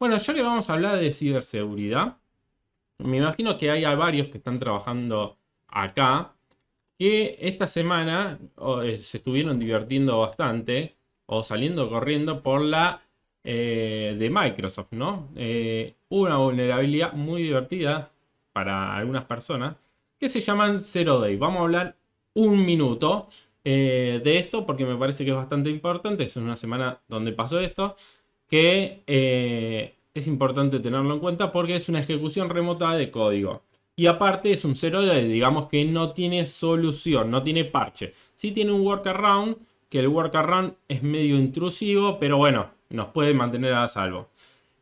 Bueno, ya que vamos a hablar de ciberseguridad, me imagino que hay varios que están trabajando acá, que esta semana eh, se estuvieron divirtiendo bastante o saliendo corriendo por la eh, de Microsoft, ¿no? Eh, una vulnerabilidad muy divertida para algunas personas que se llaman Zero Day. Vamos a hablar un minuto eh, de esto porque me parece que es bastante importante. Es una semana donde pasó esto que eh, es importante tenerlo en cuenta porque es una ejecución remota de código. Y aparte es un 0 de, digamos que no tiene solución, no tiene parche. Sí tiene un workaround, que el workaround es medio intrusivo, pero bueno, nos puede mantener a salvo.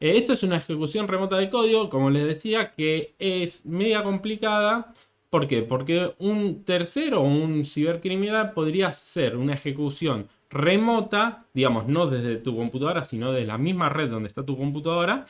Eh, esto es una ejecución remota de código, como les decía, que es media complicada ¿Por qué? Porque un tercero, un cibercriminal, podría hacer una ejecución remota, digamos, no desde tu computadora, sino de la misma red donde está tu computadora,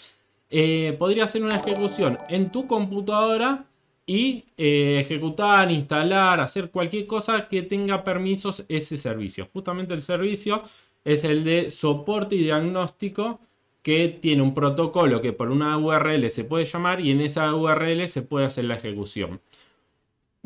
eh, podría hacer una ejecución en tu computadora y eh, ejecutar, instalar, hacer cualquier cosa que tenga permisos ese servicio. Justamente el servicio es el de soporte y diagnóstico que tiene un protocolo que por una URL se puede llamar y en esa URL se puede hacer la ejecución.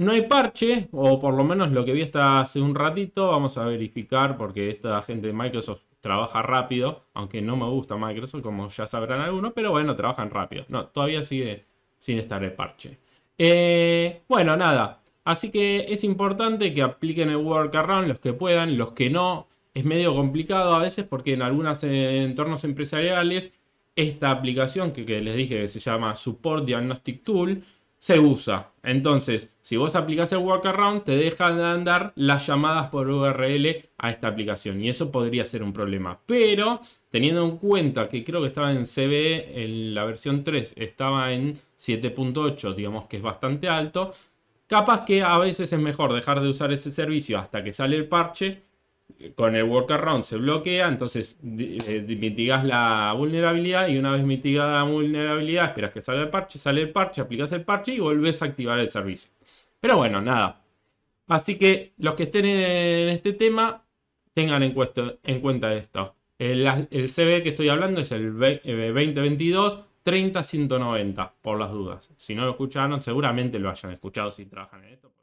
No hay parche, o por lo menos lo que vi hasta hace un ratito. Vamos a verificar porque esta gente de Microsoft trabaja rápido, aunque no me gusta Microsoft, como ya sabrán algunos, pero bueno, trabajan rápido. No, todavía sigue sin estar el parche. Eh, bueno, nada. Así que es importante que apliquen el workaround los que puedan, los que no. Es medio complicado a veces porque en algunos entornos empresariales esta aplicación que, les dije se llama Support Diagnostic Tool se usa. Entonces, si vos aplicás el workaround, te dejan de andar las llamadas por URL a esta aplicación. Y eso podría ser un problema. Pero, teniendo en cuenta que creo que estaba en CBE, en la versión 3, estaba en 7.8, digamos que es bastante alto. Capaz que a veces es mejor dejar de usar ese servicio hasta que sale el parche con el workaround se bloquea, entonces eh, mitigas la vulnerabilidad y una vez mitigada la vulnerabilidad esperas que salga el parche, sale el parche, aplicas el parche y volvés a activar el servicio. Pero bueno, nada. Así que los que estén en este tema, tengan en, en cuenta esto. El, el, que estoy hablando es el 2022 30190, eh, por las dudas. Si no lo escucharon, seguramente lo hayan escuchado si trabajan en esto.